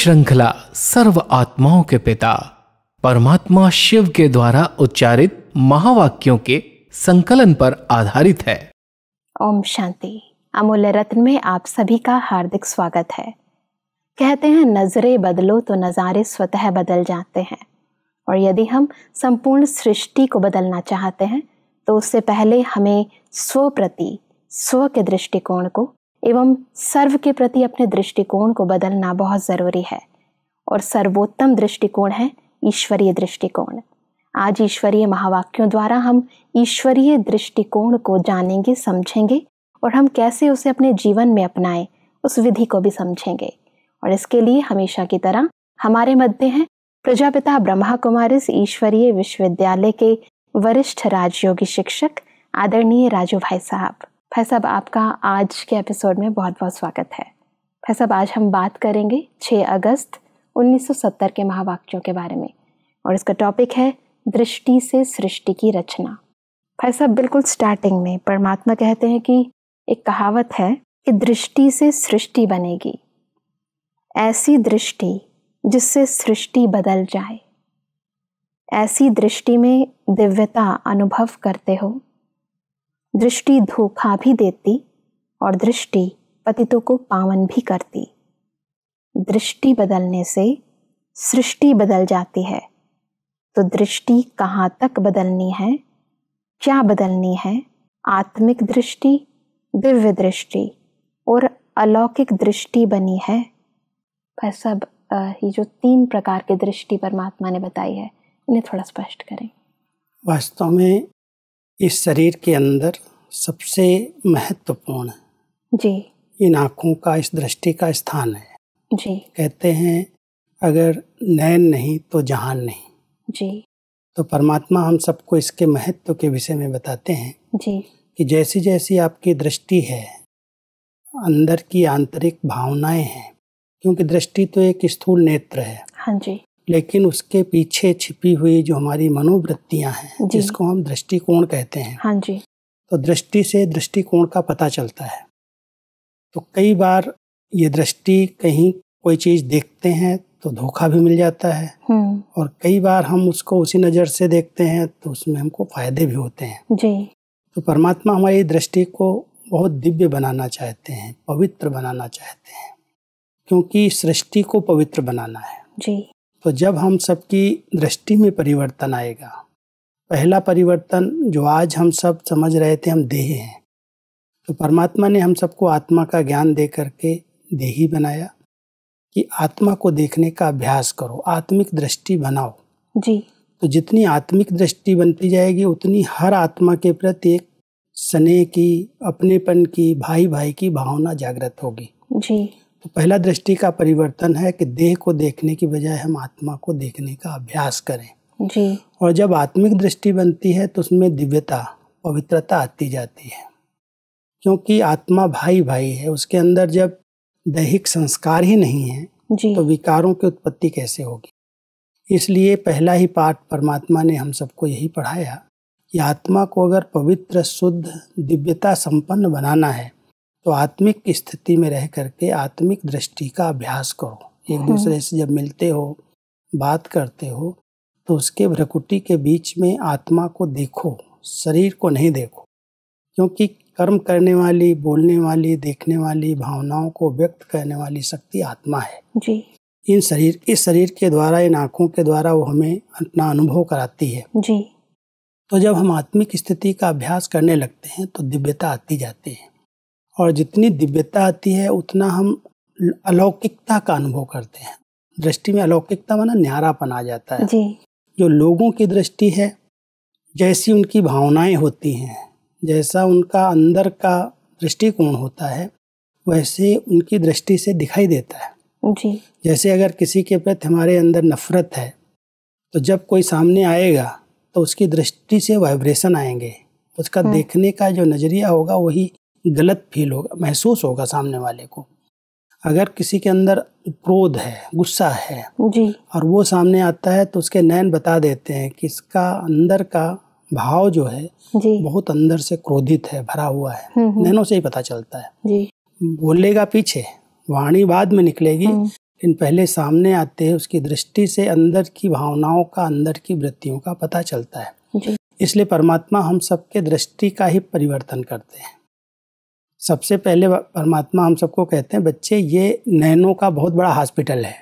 श्रृंखला सर्व आत्माओं के पिता परमात्मा शिव के द्वारा उच्चारित महावाक्यों के संकलन पर आधारित है ओम शांति अमूल्य रत्न में आप सभी का हार्दिक स्वागत है कहते हैं नजरे बदलो तो नज़ारे स्वतः बदल जाते हैं और यदि हम संपूर्ण सृष्टि को बदलना चाहते हैं तो उससे पहले हमें स्व प्रति स्व के दृष्टिकोण को एवं सर्व के प्रति अपने दृष्टिकोण को बदलना बहुत ज़रूरी है और सर्वोत्तम दृष्टिकोण है ईश्वरीय दृष्टिकोण आज ईश्वरीय महावाक्यों द्वारा हम ईश्वरीय दृष्टिकोण को जानेंगे समझेंगे और हम कैसे उसे अपने जीवन में अपनाएं उस विधि को भी समझेंगे और इसके लिए हमेशा की तरह हमारे मध्य हैं प्रजापिता ब्रह्मा कुमारिस ईश्वरीय विश्वविद्यालय के वरिष्ठ राजयोगी शिक्षक आदरणीय राजू भाई साहब भाई साहब आपका आज के एपिसोड में बहुत बहुत स्वागत है भाई साहब आज हम बात करेंगे 6 अगस्त 1970 के महावाक्यों के बारे में और इसका टॉपिक है दृष्टि से सृष्टि की रचना भाई साहब बिल्कुल स्टार्टिंग में परमात्मा कहते हैं कि एक कहावत है कि दृष्टि से सृष्टि बनेगी ऐसी दृष्टि जिससे सृष्टि बदल जाए ऐसी दृष्टि में दिव्यता अनुभव करते हो दृष्टि धोखा भी देती और दृष्टि पतितों को पावन भी करती दृष्टि बदलने से सृष्टि बदल जाती है तो दृष्टि कहाँ तक बदलनी है क्या बदलनी है आत्मिक दृष्टि दिव्य दृष्टि और अलौकिक दृष्टि बनी है पर सब ये जो तीन प्रकार की दृष्टि परमात्मा ने बताई है इन्हें थोड़ा स्पष्ट करें वास्तव में इस शरीर के अंदर सबसे महत्वपूर्ण जी इन आँखों का इस दृष्टि का स्थान है जी कहते हैं अगर नयन नहीं तो जहान नहीं जी तो परमात्मा हम सबको इसके महत्व के विषय में बताते हैं जी कि जैसी जैसी आपकी दृष्टि है अंदर की आंतरिक भावनाएं हैं क्योंकि दृष्टि तो एक स्थूल नेत्र है हाँ जी लेकिन उसके पीछे छिपी हुई जो हमारी मनोवृत्तियां हैं जिसको हम दृष्टिकोण कहते हैं हाँ जी तो दृष्टि से दृष्टिकोण का पता चलता है तो कई बार ये दृष्टि कहीं कोई चीज़ देखते हैं तो धोखा भी मिल जाता है हम्म। और कई बार हम उसको उसी नज़र से देखते हैं तो उसमें हमको फायदे भी होते हैं जी तो परमात्मा हमारी दृष्टि को बहुत दिव्य बनाना चाहते हैं पवित्र बनाना चाहते हैं क्योंकि सृष्टि को पवित्र बनाना है जी तो जब हम सबकी दृष्टि में परिवर्तन आएगा पहला परिवर्तन जो आज हम सब समझ रहे थे हम देह हैं तो परमात्मा ने हम सबको आत्मा का ज्ञान दे करके देही बनाया कि आत्मा को देखने का अभ्यास करो आत्मिक दृष्टि बनाओ जी तो जितनी आत्मिक दृष्टि बनती जाएगी उतनी हर आत्मा के प्रति एक स्नेह की अपनेपन की भाई भाई की भावना जागृत होगी जी तो पहला दृष्टि का परिवर्तन है कि देह को देखने की बजाय हम आत्मा को देखने का अभ्यास करें जी और जब आत्मिक दृष्टि बनती है तो उसमें दिव्यता पवित्रता आती जाती है क्योंकि आत्मा भाई भाई है उसके अंदर जब दैहिक संस्कार ही नहीं है जी। तो विकारों की उत्पत्ति कैसे होगी इसलिए पहला ही पाठ परमात्मा ने हम सबको यही पढ़ाया कि आत्मा को अगर पवित्र शुद्ध दिव्यता संपन्न बनाना है तो आत्मिक स्थिति में रह करके आत्मिक दृष्टि का अभ्यास करो एक हम्म। दूसरे से जब मिलते हो बात करते हो तो उसके भ्रकुटी के बीच में आत्मा को देखो शरीर को नहीं देखो क्योंकि कर्म करने वाली बोलने वाली देखने वाली भावनाओं को व्यक्त करने वाली शक्ति आत्मा है जी इन शरीर इस शरीर के द्वारा इन आँखों के द्वारा वो हमें अपना अनुभव कराती है जी तो जब हम आत्मिक स्थिति का अभ्यास करने लगते हैं तो दिव्यता आती जाती है और जितनी दिव्यता आती है उतना हम अलौकिकता का अनुभव करते हैं दृष्टि में अलौकिकता माना न्यारापन आ जाता है जी। जो लोगों की दृष्टि है जैसी उनकी भावनाएं होती हैं जैसा उनका अंदर का दृष्टिकोण होता है वैसे उनकी दृष्टि से दिखाई देता है जी जैसे अगर किसी के प्रति हमारे अंदर नफरत है तो जब कोई सामने आएगा तो उसकी दृष्टि से वाइब्रेशन आएंगे उसका हम्म। देखने का जो नज़रिया होगा वही गलत फील होगा महसूस होगा सामने वाले को अगर किसी के अंदर क्रोध है गुस्सा है जी और वो सामने आता है तो उसके नैन बता देते हैं कि इसका अंदर का भाव जो है जी। बहुत अंदर से क्रोधित है भरा हुआ है हम्म, हम्म। नैनों से ही पता चलता है जी। बोलेगा पीछे वाणी बाद में निकलेगी हम्म। लेकिन पहले सामने आते हैं उसकी दृष्टि से अंदर की भावनाओं का अंदर की वृत्तियों का पता चलता है इसलिए परमात्मा हम सबके दृष्टि का ही परिवर्तन करते हैं सबसे पहले परमात्मा हम सबको कहते हैं बच्चे ये नैनो का बहुत बड़ा हॉस्पिटल है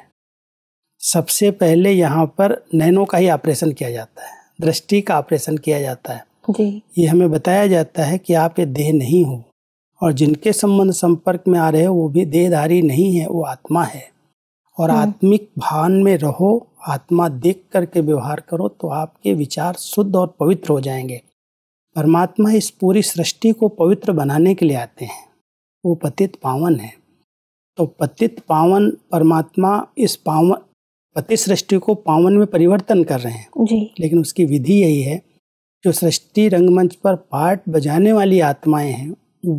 सबसे पहले यहाँ पर नैनो का ही ऑपरेशन किया जाता है दृष्टि का ऑपरेशन किया जाता है जी ये हमें बताया जाता है कि आप ये देह नहीं हो और जिनके संबंध संपर्क में आ रहे हो वो भी देहधारी नहीं है वो आत्मा है और हम्म। आत्मिक भान में रहो आत्मा देख करके व्यवहार करो तो आपके विचार शुद्ध और पवित्र हो जाएंगे परमात्मा इस पूरी सृष्टि को पवित्र बनाने के लिए आते हैं वो पतित पावन है तो पतित पावन परमात्मा इस पावन पतित सृष्टि को पावन में परिवर्तन कर रहे हैं जी। लेकिन उसकी विधि यही है जो सृष्टि रंगमंच पर पाठ बजाने वाली आत्माएं हैं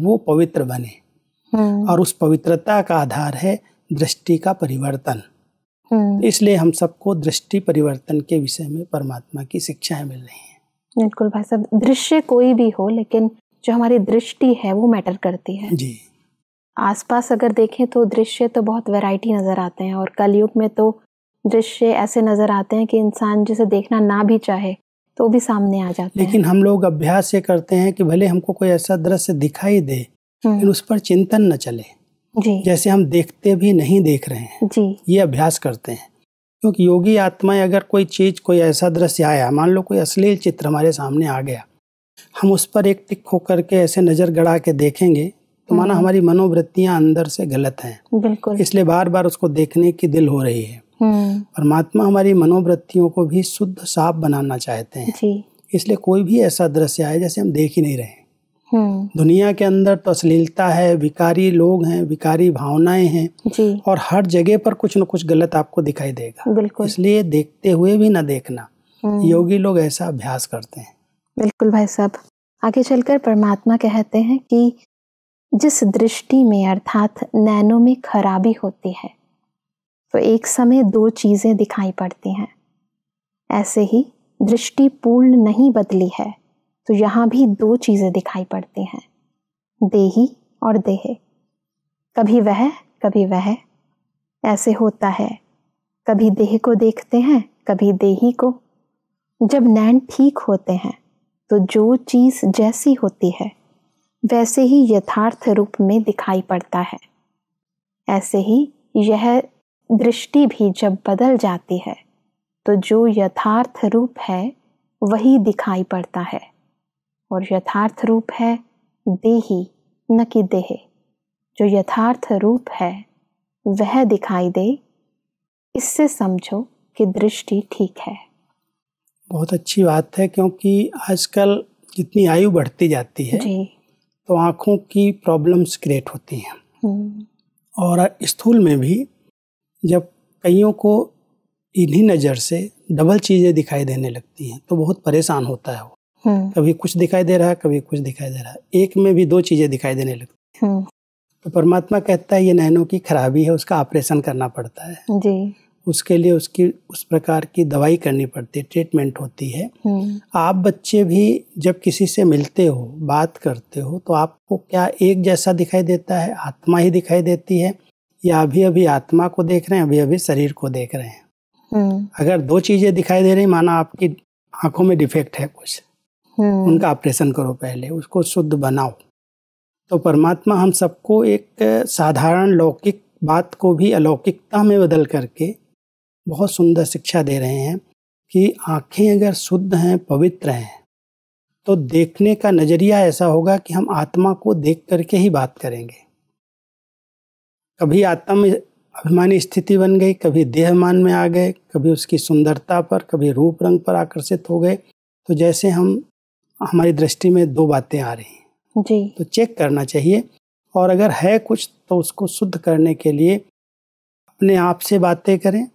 वो पवित्र बने हम्म। और उस पवित्रता का आधार है दृष्टि का परिवर्तन हम्म। इसलिए हम सबको दृष्टि परिवर्तन के विषय में परमात्मा की शिक्षाएं मिल रही हैं बिल्कुल भाई साहब दृश्य कोई भी हो लेकिन जो हमारी दृष्टि है वो मैटर करती है जी आसपास अगर देखें तो दृश्य तो बहुत वैरायटी नज़र आते हैं और कलयुग में तो दृश्य ऐसे नज़र आते हैं कि इंसान जिसे देखना ना भी चाहे तो भी सामने आ जाते लेकिन हैं। हम लोग अभ्यास ये करते हैं कि भले हमको कोई ऐसा दृश्य दिखाई दे हम्म। लेकिन उस पर चिंतन न चले जी जैसे हम देखते भी नहीं देख रहे हैं जी ये अभ्यास करते हैं क्योंकि योगी आत्माएं अगर कोई चीज़ कोई ऐसा दृश्य आया मान लो कोई अश्लील चित्र हमारे सामने आ गया हम उस पर एक टिक होकर के ऐसे नज़र गड़ा के देखेंगे तो माना हम्म। हमारी मनोवृत्तियां अंदर से गलत हैं बिल्कुल इसलिए बार बार उसको देखने की दिल हो रही है हम्म। परमात्मा हमारी मनोवृत्तियों को भी शुद्ध साफ बनाना चाहते हैं इसलिए कोई भी ऐसा दृश्य आए जैसे हम देख ही नहीं रहे हम्म। दुनिया के अंदर तो अश्लीलता है विकारी लोग हैं विकारी भावनाएं हैं और हर जगह पर कुछ न कुछ गलत आपको दिखाई देगा बिल्कुल इसलिए देखते हुए भी ना देखना हम्म। योगी लोग ऐसा अभ्यास करते हैं बिल्कुल भाई साहब आगे चलकर परमात्मा कहते हैं कि जिस दृष्टि में अर्थात नैनो में खराबी होती है तो एक समय दो चीज़ें दिखाई पड़ती हैं ऐसे ही दृष्टि पूर्ण नहीं बदली है तो यहाँ भी दो चीज़ें दिखाई पड़ती हैं देही और देह कभी वह कभी वह ऐसे होता है कभी देह को देखते हैं कभी देही को जब नैन ठीक होते हैं तो जो चीज़ जैसी होती है वैसे ही यथार्थ रूप में दिखाई पड़ता है ऐसे ही यह दृष्टि भी जब बदल जाती है तो जो यथार्थ रूप है वही दिखाई पड़ता है और यथार्थ रूप है देही न कि देह जो यथार्थ रूप है वह दिखाई दे इससे समझो कि दृष्टि ठीक है बहुत अच्छी बात है क्योंकि आजकल जितनी आयु बढ़ती जाती है तो आँखों की प्रॉब्लम्स क्रिएट होती हैं हम्म। और स्थूल में भी जब कईयों को इन्हीं नज़र से डबल चीज़ें दिखाई देने लगती हैं तो बहुत परेशान होता है वो हम्म। कभी कुछ दिखाई दे रहा है कभी कुछ दिखाई दे रहा है एक में भी दो चीजें दिखाई देने लगती है हम्म। तो परमात्मा कहता है ये नैनों की खराबी है उसका ऑपरेशन करना पड़ता है जी उसके लिए उसकी उस प्रकार की दवाई करनी पड़ती है ट्रीटमेंट होती है हम्म। आप बच्चे भी जब किसी से मिलते हो बात करते हो तो आपको क्या एक जैसा दिखाई देता है आत्मा ही दिखाई देती है या अभी अभी आत्मा को देख रहे हैं अभी अभी शरीर को देख रहे हैं अगर दो चीज़ें दिखाई दे रही माना आपकी आंखों में डिफेक्ट है कुछ हम्म। उनका ऑपरेशन करो पहले उसको शुद्ध बनाओ तो परमात्मा हम सबको एक साधारण लौकिक बात को भी अलौकिकता में बदल करके बहुत सुंदर शिक्षा दे रहे हैं कि आँखें अगर शुद्ध हैं पवित्र हैं तो देखने का नज़रिया ऐसा होगा कि हम आत्मा को देख करके ही बात करेंगे कभी आत्म अभिमानी स्थिति बन गई कभी देहमान में आ गए कभी उसकी सुंदरता पर कभी रूप रंग पर आकर्षित हो गए तो जैसे हम हमारी दृष्टि में दो बातें आ रही जी तो चेक करना चाहिए और अगर है कुछ तो उसको शुद्ध करने के लिए अपने आप से बातें करें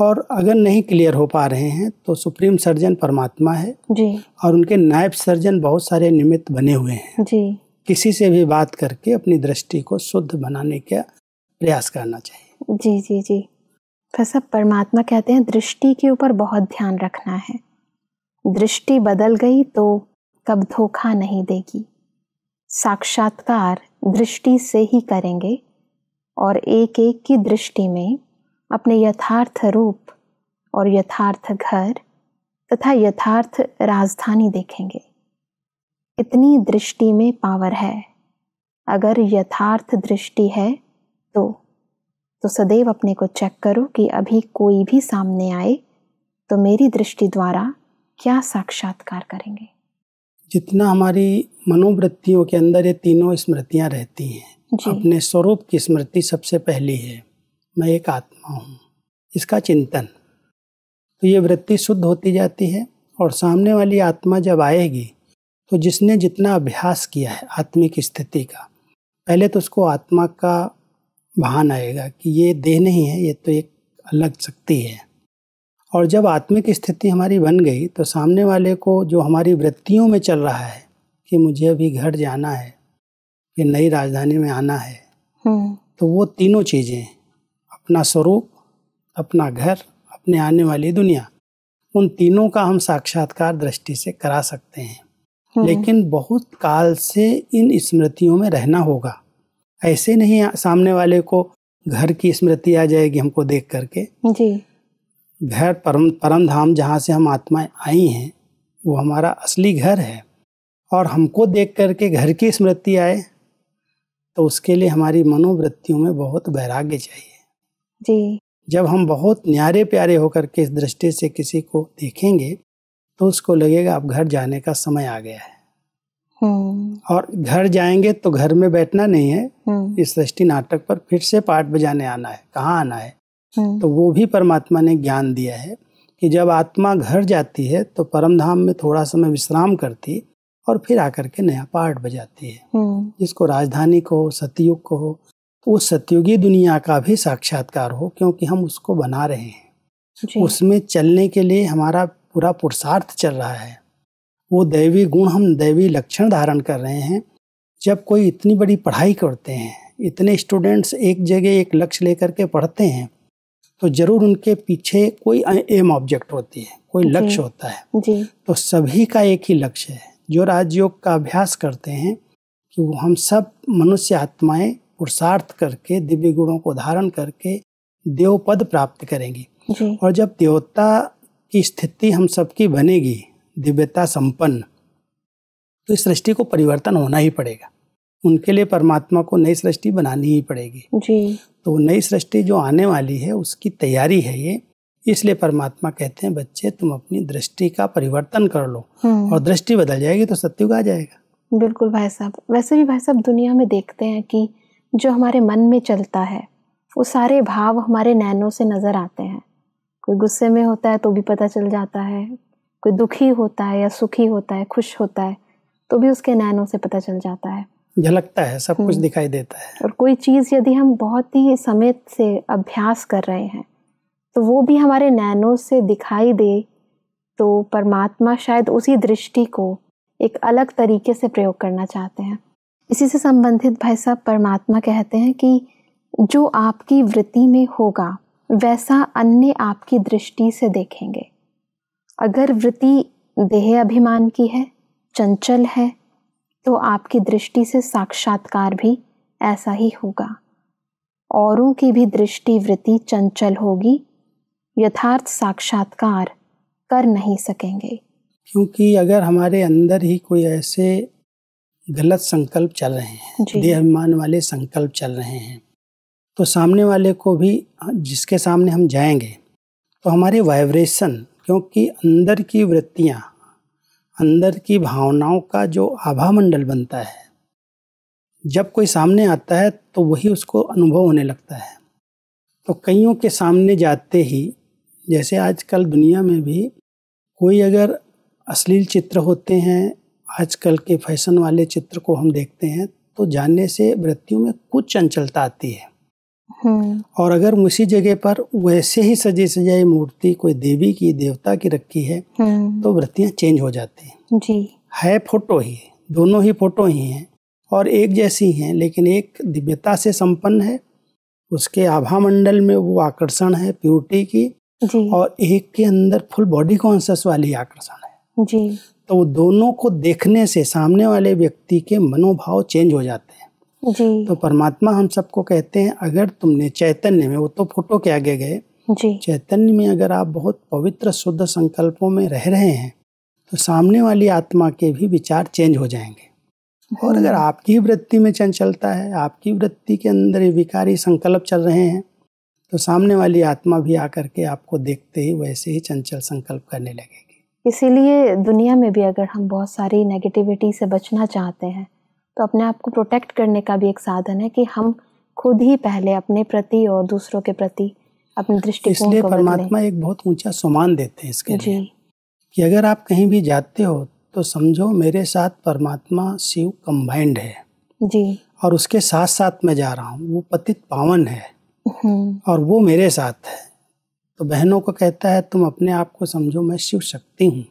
और अगर नहीं क्लियर हो पा रहे हैं तो सुप्रीम सर्जन परमात्मा है जी और उनके नायब सर्जन बहुत सारे निमित्त बने हुए हैं जी किसी से भी बात करके अपनी दृष्टि को शुद्ध बनाने का प्रयास करना चाहिए जी जी जी फसब तो परमात्मा कहते हैं दृष्टि के ऊपर बहुत ध्यान रखना है दृष्टि बदल गई तो कब धोखा नहीं देगी साक्षात्कार दृष्टि से ही करेंगे और एक एक की दृष्टि में अपने यथार्थ रूप और यथार्थ घर तथा यथार्थ राजधानी देखेंगे इतनी दृष्टि में पावर है अगर यथार्थ दृष्टि है तो तो सदैव अपने को चेक करो कि अभी कोई भी सामने आए तो मेरी दृष्टि द्वारा क्या साक्षात्कार करेंगे जितना हमारी मनोवृत्तियों के अंदर ये तीनों स्मृतियाँ रहती हैं अपने स्वरूप की स्मृति सबसे पहली है मैं एक आत्मा हूँ इसका चिंतन तो ये वृत्ति शुद्ध होती जाती है और सामने वाली आत्मा जब आएगी तो जिसने जितना अभ्यास किया है आत्मिक स्थिति का पहले तो उसको आत्मा का भान आएगा कि ये देह नहीं है ये तो एक अलग शक्ति है और जब आत्मिक स्थिति हमारी बन गई तो सामने वाले को जो हमारी वृत्तियों में चल रहा है कि मुझे अभी घर जाना है कि नई राजधानी में आना है हम्म। तो वो तीनों चीज़ें अपना स्वरूप अपना घर अपने आने वाली दुनिया उन तीनों का हम साक्षात्कार दृष्टि से करा सकते हैं हम्म। लेकिन बहुत काल से इन स्मृतियों में रहना होगा ऐसे नहीं सामने वाले को घर की स्मृति आ जाएगी हमको देख करके जी घर परम परम धाम जहाँ से हम आत्माएं आई हैं वो हमारा असली घर है और हमको देख करके घर की स्मृति आए तो उसके लिए हमारी मनोवृत्तियों में बहुत वैराग्य चाहिए जी जब हम बहुत न्यारे प्यारे होकर के इस दृष्टि से किसी को देखेंगे तो उसको लगेगा अब घर जाने का समय आ गया है हम्म। और घर जाएंगे तो घर में बैठना नहीं है हम्म। इस सृष्टि नाटक पर फिर से पाठ बजाने आना है कहाँ आना है हम्म। तो वो भी परमात्मा ने ज्ञान दिया है कि जब आत्मा घर जाती है तो परम धाम में थोड़ा समय विश्राम करती और फिर आकर के नया पाठ बजाती है हम्म। जिसको राजधानी को सतयुग को तो सतयुगी दुनिया का भी साक्षात्कार हो क्योंकि हम उसको बना रहे हैं उसमें चलने के लिए हमारा पूरा पुरुषार्थ चल रहा है वो दैवी गुण हम दैवी लक्षण धारण कर रहे हैं जब कोई इतनी बड़ी पढ़ाई करते हैं इतने स्टूडेंट्स एक जगह एक लक्ष्य लेकर के पढ़ते हैं तो ज़रूर उनके पीछे कोई एम ऑब्जेक्ट होती है कोई लक्ष्य होता है जी। तो सभी का एक ही लक्ष्य है जो राजयोग का अभ्यास करते हैं कि वो हम सब मनुष्य आत्माएं पुरुषार्थ करके दिव्य गुणों को धारण करके देव पद प्राप्त करेंगी और जब देवता की स्थिति हम सबकी बनेगी दिव्यता संपन्न तो इस सृष्टि को परिवर्तन होना ही पड़ेगा उनके लिए परमात्मा को नई सृष्टि बनानी ही पड़ेगी जी तो नई सृष्टि जो आने वाली है उसकी तैयारी है ये इसलिए परमात्मा कहते हैं बच्चे तुम अपनी दृष्टि का परिवर्तन कर लो हम्म। और दृष्टि बदल जाएगी तो सत्युग आ जाएगा बिल्कुल भाई साहब वैसे भी भाई साहब दुनिया में देखते हैं कि जो हमारे मन में चलता है वो सारे भाव हमारे नैनों से नज़र आते हैं कोई गुस्से में होता है तो भी पता चल जाता है कोई दुखी होता है या सुखी होता है खुश होता है तो भी उसके नैनों से पता चल जाता है झलकता है सब कुछ हम्म। दिखाई देता है और कोई चीज़ यदि हम बहुत ही समय से अभ्यास कर रहे हैं तो वो भी हमारे नैनों से दिखाई दे तो परमात्मा शायद उसी दृष्टि को एक अलग तरीके से प्रयोग करना चाहते हैं इसी से संबंधित भाई साहब परमात्मा कहते हैं कि जो आपकी वृत्ति में होगा वैसा अन्य आपकी दृष्टि से देखेंगे अगर वृत्ति देह अभिमान की है चंचल है तो आपकी दृष्टि से साक्षात्कार भी ऐसा ही होगा औरों की भी दृष्टि वृत्ति चंचल होगी यथार्थ साक्षात्कार कर नहीं सकेंगे क्योंकि अगर हमारे अंदर ही कोई ऐसे गलत संकल्प चल रहे हैं देहभिमान वाले संकल्प चल रहे हैं तो सामने वाले को भी जिसके सामने हम जाएंगे तो हमारे वाइब्रेशन क्योंकि अंदर की वृत्तियाँ अंदर की भावनाओं का जो आभा मंडल बनता है जब कोई सामने आता है तो वही उसको अनुभव होने लगता है तो कईयों के सामने जाते ही जैसे आजकल दुनिया में भी कोई अगर अश्लील चित्र होते हैं आजकल के फैशन वाले चित्र को हम देखते हैं तो जानने से वृत्तियों में कुछ चंचलता आती है हम्म। और अगर उसी जगह पर वैसे ही सजे सजाई मूर्ति कोई देवी की देवता की रखी है हम्म। तो वृत्तियाँ चेंज हो जाती जी है फोटो ही दोनों ही फोटो ही हैं और एक जैसी हैं लेकिन एक दिव्यता से संपन्न है उसके आभा मंडल में वो आकर्षण है प्योरिटी की जी। और एक के अंदर फुल बॉडी कॉन्शियस वाली आकर्षण है जी। तो दोनों को देखने से सामने वाले व्यक्ति के मनोभाव चेंज हो जाते हैं जी तो परमात्मा हम सबको कहते हैं अगर तुमने चैतन्य में वो तो फोटो के आगे गए चैतन्य में अगर आप बहुत पवित्र शुद्ध संकल्पों में रह रहे हैं तो सामने वाली आत्मा के भी विचार चेंज हो जाएंगे और अगर हाँ। आपकी वृत्ति में चंचलता है आपकी वृत्ति के अंदर विकारी संकल्प चल रहे हैं तो सामने वाली आत्मा भी आकर के आपको देखते ही वैसे ही चंचल संकल्प करने लगेगी इसीलिए दुनिया में भी अगर हम बहुत सारी नेगेटिविटी से बचना चाहते हैं तो अपने आप को प्रोटेक्ट करने का भी एक साधन है कि हम खुद ही पहले अपने प्रति और दूसरों के प्रति अपने दृष्टि इसलिए परमात्मा एक बहुत ऊंचा सम्मान देते हैं इसके लिए कि अगर आप कहीं भी जाते हो तो समझो मेरे साथ परमात्मा शिव कंबाइंड है जी और उसके साथ साथ मैं जा रहा हूँ वो पतित पावन है हम्म। और वो मेरे साथ है तो बहनों को कहता है तुम अपने आप को समझो मैं शिव शक्ति हूँ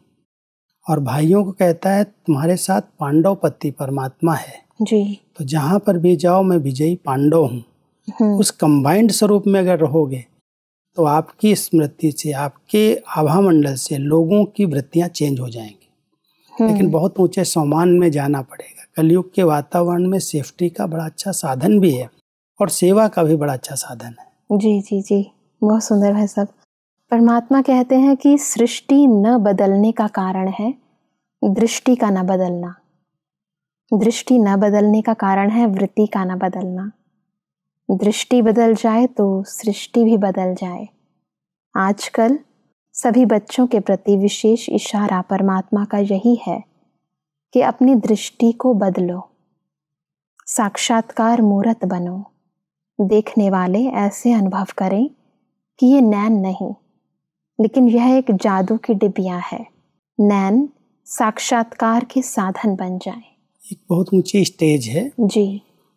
और भाइयों को कहता है तुम्हारे साथ पांडव पति परमात्मा है जी तो जहाँ पर भी जाओ मैं विजयी पांडव हूँ हम्म। उस कंबाइंड स्वरूप में अगर रहोगे तो आपकी स्मृति से आपके आभा मंडल से लोगों की वृत्तियाँ चेंज हो जाएंगी हम्म। लेकिन बहुत ऊंचे सामान में जाना पड़ेगा कलयुग के वातावरण में सेफ्टी का बड़ा अच्छा साधन भी है और सेवा का भी बड़ा अच्छा साधन है जी जी जी बहुत सुंदर है सब परमात्मा कहते हैं कि सृष्टि न बदलने का कारण है दृष्टि का न बदलना दृष्टि न बदलने का कारण है वृत्ति का न बदलना दृष्टि बदल जाए तो सृष्टि भी बदल जाए आजकल सभी बच्चों के प्रति विशेष इशारा परमात्मा का यही है कि अपनी दृष्टि को बदलो साक्षात्कार मूर्त बनो देखने वाले ऐसे अनुभव करें कि ये नैन नहीं लेकिन यह एक जादू की डिबिया है नैन साक्षात्कार के साधन बन जाए एक बहुत ऊंची स्टेज है जी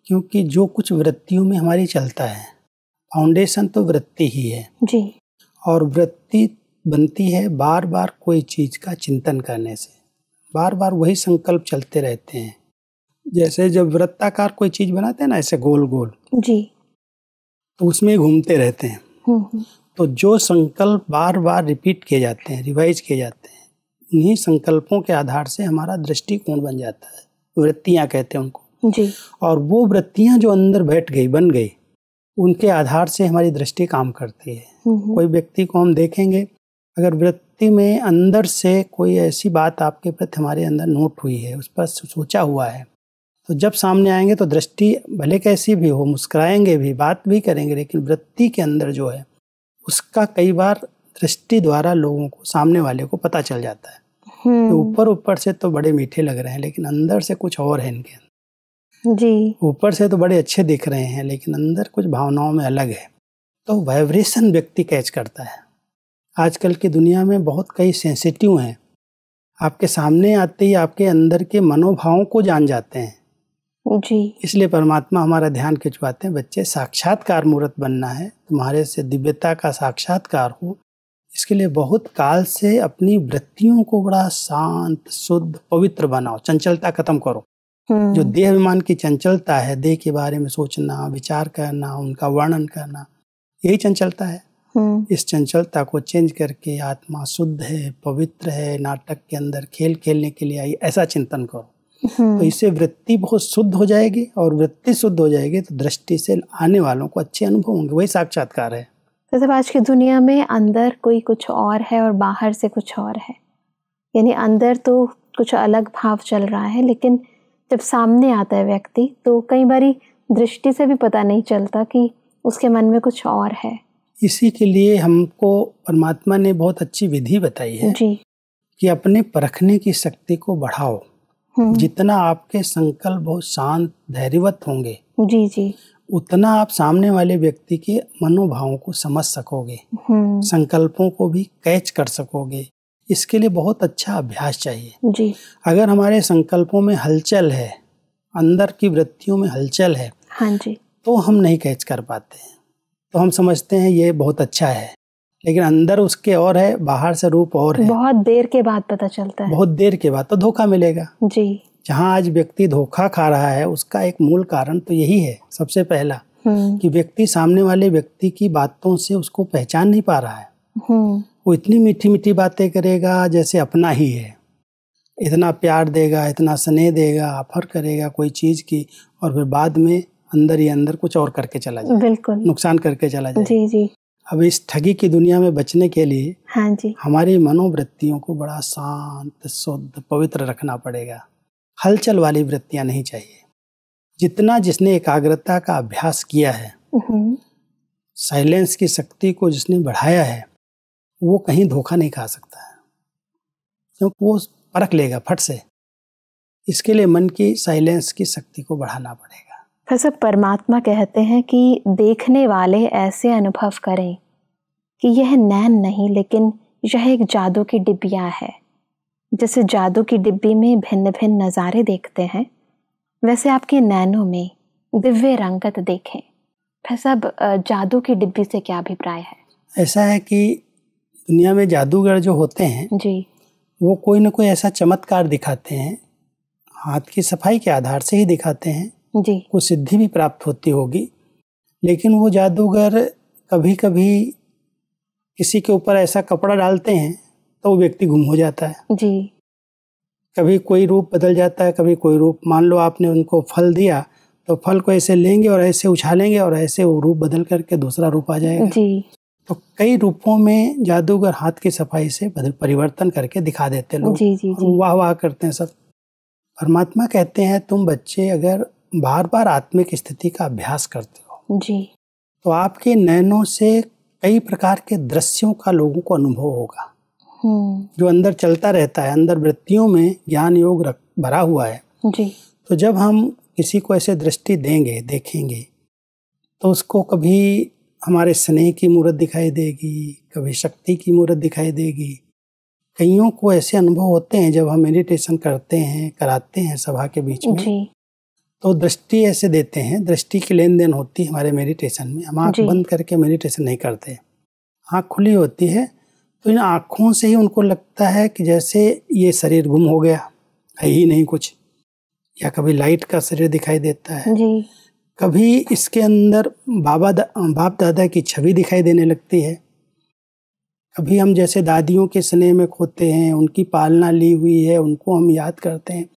क्योंकि जो कुछ वृत्तियों में हमारी चलता है फाउंडेशन तो वृत्ति ही है जी और वृत्ति बनती है बार बार कोई चीज़ का चिंतन करने से बार बार वही संकल्प चलते रहते हैं जैसे जब वृत्ताकार कोई चीज़ बनाते हैं ना ऐसे गोल गोल जी तो उसमें घूमते रहते हैं हम्म, हम्म। तो जो संकल्प बार बार रिपीट किए जाते हैं रिवाइज किए जाते हैं उन्हीं संकल्पों के आधार से हमारा दृष्टिकोण बन जाता है वृत्तियाँ कहते हैं उनको जी और वो वृत्तियाँ जो अंदर बैठ गई बन गई उनके आधार से हमारी दृष्टि काम करती है हम्म, हम्म। कोई व्यक्ति को हम देखेंगे अगर वृत्ति में अंदर से कोई ऐसी बात आपके प्रति हमारे अंदर नोट हुई है उस पर सोचा हुआ है तो जब सामने आएंगे तो दृष्टि भले कैसी भी हो मुस्कुराएंगे भी बात भी करेंगे लेकिन वृत्ति के अंदर जो है उसका कई बार दृष्टि द्वारा लोगों को सामने वाले को पता चल जाता है हम्म। ऊपर ऊपर से तो बड़े मीठे लग रहे हैं लेकिन अंदर से कुछ और है इनके अंदर जी ऊपर से तो बड़े अच्छे दिख रहे हैं लेकिन अंदर कुछ भावनाओं में अलग है तो वाइब्रेशन व्यक्ति कैच करता है आजकल की दुनिया में बहुत कई सेंसिटिव हैं आपके सामने आते ही आपके अंदर के मनोभावों को जान जाते हैं जी इसलिए परमात्मा हमारा ध्यान खिंचवाते हैं बच्चे साक्षात्कार मूर्त बनना है तुम्हारे से दिव्यता का साक्षात्कार हो इसके लिए बहुत काल से अपनी वृत्तियों को बड़ा शांत शुद्ध पवित्र बनाओ चंचलता खत्म करो हम्म। जो देह विमान की चंचलता है देह के बारे में सोचना विचार करना उनका वर्णन करना यही चंचलता है हम्म। इस चंचलता को चेंज करके आत्मा शुद्ध है पवित्र है नाटक के अंदर खेल खेलने के लिए आई ऐसा चिंतन करो तो हम्म। इससे वृत्ति बहुत शुद्ध हो जाएगी और वृत्ति शुद्ध हो जाएगी तो दृष्टि से आने वालों को अच्छे अनुभव होंगे वही साक्षात्कार है तो सब आज की दुनिया में अंदर कोई कुछ और है और बाहर से कुछ और है यानी अंदर तो कुछ अलग भाव चल रहा है लेकिन जब सामने आता है व्यक्ति तो कई बार दृष्टि से भी पता नहीं चलता कि उसके मन में कुछ और है इसी के लिए हमको परमात्मा ने बहुत अच्छी विधि बताई है जी कि अपने परखने की शक्ति को बढ़ाओ हम्म। जितना आपके संकल्प बहुत शांत धैर्यवत होंगे जी जी उतना आप सामने वाले व्यक्ति के मनोभावों को समझ सकोगे हम्म। संकल्पों को भी कैच कर सकोगे इसके लिए बहुत अच्छा अभ्यास चाहिए जी अगर हमारे संकल्पों में हलचल है अंदर की वृत्तियों में हलचल है हाँ जी तो हम नहीं कैच कर पाते हैं तो हम समझते हैं ये बहुत अच्छा है लेकिन अंदर उसके और है बाहर से रूप और है बहुत देर के बाद पता चलता है बहुत देर के बाद तो धोखा मिलेगा जी जहाँ आज व्यक्ति धोखा खा रहा है उसका एक मूल कारण तो यही है सबसे पहला हम्म। कि व्यक्ति सामने वाले व्यक्ति की बातों से उसको पहचान नहीं पा रहा है हम्म। वो इतनी मीठी मीठी बातें करेगा जैसे अपना ही है इतना प्यार देगा इतना स्नेह देगा ऑफर करेगा कोई चीज़ की और फिर बाद में अंदर ही अंदर कुछ और करके चला जाए बिल्कुल नुकसान करके चला जाए जी जी अब इस ठगी की दुनिया में बचने के लिए हाँ जी हमारी मनोवृत्तियों को बड़ा शांत शुद्ध पवित्र रखना पड़ेगा हलचल वाली वृत्तियां नहीं चाहिए जितना जिसने एकाग्रता का अभ्यास किया है हम्म। साइलेंस की शक्ति को जिसने बढ़ाया है वो कहीं धोखा नहीं खा सकता है क्योंकि वो परख लेगा फट से इसके लिए मन की साइलेंस की शक्ति को बढ़ाना पड़ेगा फसब परमात्मा कहते हैं कि देखने वाले ऐसे अनुभव करें कि यह नैन नहीं लेकिन यह एक जादू की डिब्बिया है जैसे जादू की डिब्बी में भिन्न भिन्न नज़ारे देखते हैं वैसे आपके नैनों में दिव्य रंगत देखें फैसब जादू की डिब्बी से क्या अभिप्राय है ऐसा है कि दुनिया में जादूगर जो होते हैं जी वो कोई ना कोई ऐसा चमत्कार दिखाते हैं हाथ की सफाई के आधार से ही दिखाते हैं जी को सिद्धि भी प्राप्त होती होगी लेकिन वो जादूगर कभी कभी किसी के ऊपर ऐसा कपड़ा डालते हैं तो वो व्यक्ति गुम हो जाता है जी कभी कोई रूप बदल जाता है कभी कोई रूप मान लो आपने उनको फल दिया तो फल को ऐसे लेंगे और ऐसे उछालेंगे और ऐसे वो रूप बदल करके दूसरा रूप आ जाएगा जी तो कई रूपों में जादूगर हाथ की सफाई से परिवर्तन करके दिखा देते लोग वाह वाह करते हैं सब परमात्मा कहते हैं तुम बच्चे अगर बार बार आत्मिक स्थिति का अभ्यास करते हो जी तो आपके नयनों से कई प्रकार के दृश्यों का लोगों को अनुभव होगा हम्म। जो अंदर चलता रहता है अंदर वृत्तियों में ज्ञान योग रख, भरा हुआ है जी तो जब हम किसी को ऐसे दृष्टि देंगे देखेंगे तो उसको कभी हमारे स्नेह की मूर्त दिखाई देगी कभी शक्ति की मूर्त दिखाई देगी कईयों को ऐसे अनुभव होते हैं जब हम मेडिटेशन करते हैं कराते हैं सभा के बीच में तो दृष्टि ऐसे देते हैं दृष्टि की लेन देन होती है हमारे मेडिटेशन में हम आँख बंद करके मेडिटेशन नहीं करते आँख खुली होती है तो इन आँखों से ही उनको लगता है कि जैसे ये शरीर गुम हो गया है ही नहीं कुछ या कभी लाइट का शरीर दिखाई देता है जी। कभी इसके अंदर बाबा दा, बाप दादा की छवि दिखाई देने लगती है कभी हम जैसे दादियों के स्नेह में खोते हैं उनकी पालना ली हुई है उनको हम याद करते हैं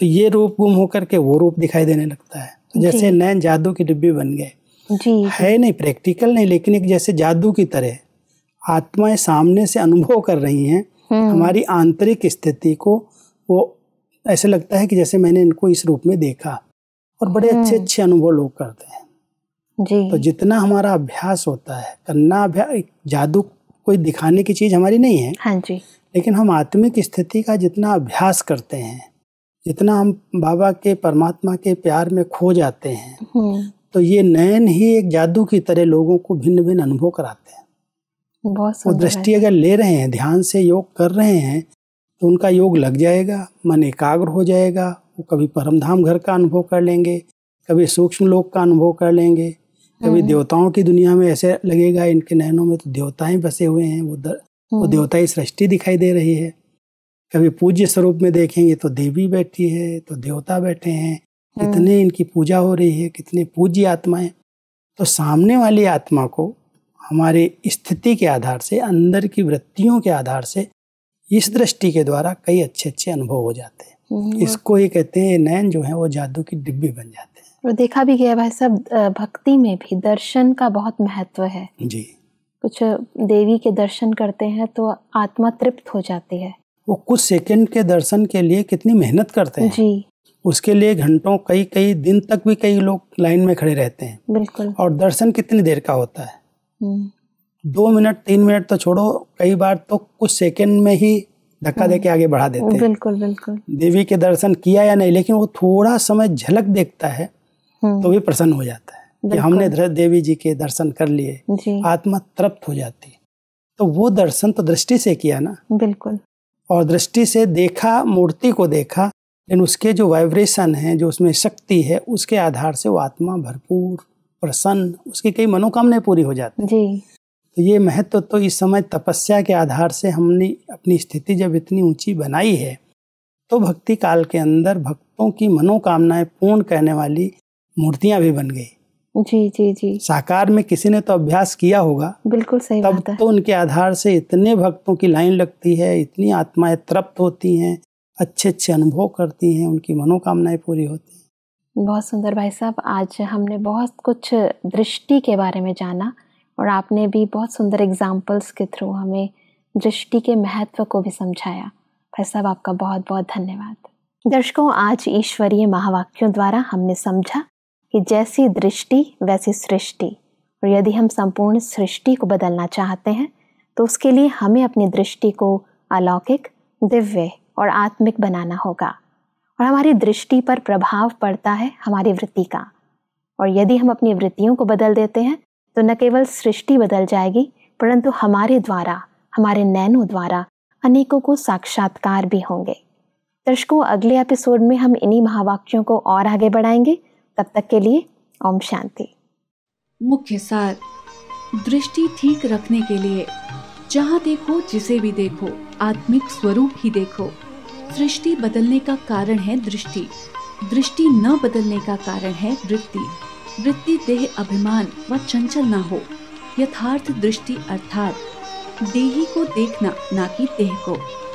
तो ये रूप गुम होकर के वो रूप दिखाई देने लगता है तो जैसे नैन जादू की डिब्बी बन गए है नहीं प्रैक्टिकल नहीं लेकिन एक जैसे जादू की तरह आत्माएं सामने से अनुभव कर रही हैं हम्म। हमारी आंतरिक स्थिति को वो ऐसे लगता है कि जैसे मैंने इनको इस रूप में देखा और बड़े हम्म। अच्छे अच्छे अनुभव लोग करते हैं जी तो जितना हमारा अभ्यास होता है करना अभ्यास जादू कोई दिखाने की चीज़ हमारी नहीं है हाँ जी लेकिन हम आत्मिक स्थिति का जितना अभ्यास करते हैं जितना हम बाबा के परमात्मा के प्यार में खो जाते हैं हम्म। तो ये नयन ही एक जादू की तरह लोगों को भिन्न भिन्न अनुभव कराते हैं बहुत वो दृष्टि अगर ले रहे हैं ध्यान से योग कर रहे हैं तो उनका योग लग जाएगा मन एकाग्र हो जाएगा वो कभी परमधाम घर का अनुभव कर लेंगे कभी सूक्ष्म लोक का अनुभव कर लेंगे कभी हम्म। देवताओं की दुनिया में ऐसे लगेगा इनके नयनों में तो देवताएं बसे हुए हैं वो वो वो हम्म। देवताई सृष्टि दिखाई दे रही है कभी पूज्य स्वरूप में देखेंगे तो देवी बैठी है तो देवता बैठे हैं हाँ। कितने इनकी पूजा हो रही है कितने पूज्य आत्माएं तो सामने वाली आत्मा को हमारे स्थिति के आधार से अंदर की वृत्तियों के आधार से इस दृष्टि के द्वारा कई अच्छे अच्छे अनुभव हो जाते हैं हम्म। इसको ही कहते हैं नयन जो है वो जादू की डिब्बी बन जाते हैं और देखा भी गया भाई सब भक्ति में भी दर्शन का बहुत महत्व है जी कुछ देवी के दर्शन करते हैं तो आत्मा तृप्त हो जाती है वो कुछ सेकंड के दर्शन के लिए कितनी मेहनत करते हैं जी उसके लिए घंटों कई कई दिन तक भी कई लोग लाइन में खड़े रहते हैं बिल्कुल और दर्शन कितनी देर का होता है हम्म। दो मिनट तीन मिनट तो छोड़ो कई बार तो कुछ सेकंड में ही धक्का हम्म। दे के आगे बढ़ा देते हैं बिल्कुल बिल्कुल देवी के दर्शन किया या नहीं लेकिन वो थोड़ा समय झलक देखता है हम्म। तो भी प्रसन्न हो जाता है कि हमने देवी जी के दर्शन कर लिए आत्मा तृप्त हो जाती है तो वो दर्शन तो दृष्टि से किया ना बिल्कुल और दृष्टि से देखा मूर्ति को देखा लेकिन उसके जो वाइब्रेशन है जो उसमें शक्ति है उसके आधार से वो आत्मा भरपूर प्रसन्न उसकी कई मनोकामनाएं पूरी हो जाती जी तो ये महत्व तो इस समय तपस्या के आधार से हमने अपनी स्थिति जब इतनी ऊंची बनाई है तो भक्ति काल के अंदर भक्तों की मनोकामनाएं पूर्ण करने वाली मूर्तियां भी बन गई जी जी जी साकार में किसी ने तो अभ्यास किया होगा बिल्कुल सही तब बात है। तो उनके आधार से इतने भक्तों की लाइन लगती है इतनी आत्माएं तृप्त होती हैं अच्छे अच्छे अनुभव करती हैं उनकी मनोकामनाएं पूरी होती हैं बहुत सुंदर भाई साहब आज हमने बहुत कुछ दृष्टि के बारे में जाना और आपने भी बहुत सुंदर एग्जाम्पल्स के थ्रू हमें दृष्टि के महत्व को भी समझाया भाई साहब आपका बहुत बहुत धन्यवाद दर्शकों आज ईश्वरीय महावाक्यों द्वारा हमने समझा कि जैसी दृष्टि वैसी सृष्टि और यदि हम संपूर्ण सृष्टि को बदलना चाहते हैं तो उसके लिए हमें अपनी दृष्टि को अलौकिक दिव्य और आत्मिक बनाना होगा और हमारी दृष्टि पर प्रभाव पड़ता है हमारी वृत्ति का और यदि हम अपनी वृत्तियों को बदल देते हैं तो न केवल सृष्टि बदल जाएगी परंतु हमारे द्वारा हमारे नैनों द्वारा अनेकों को साक्षात्कार भी होंगे दर्शकों अगले एपिसोड में हम इन्हीं महावाक्यों को और आगे बढ़ाएंगे तब तक के लिए ओम शांति मुख्य सार दृष्टि ठीक रखने के लिए जहाँ देखो जिसे भी देखो आत्मिक स्वरूप ही देखो सृष्टि बदलने का कारण है दृष्टि दृष्टि न बदलने का कारण है वृत्ति वृत्ति देह अभिमान व चंचल न हो यथार्थ दृष्टि अर्थात देही को देखना ना कि देह को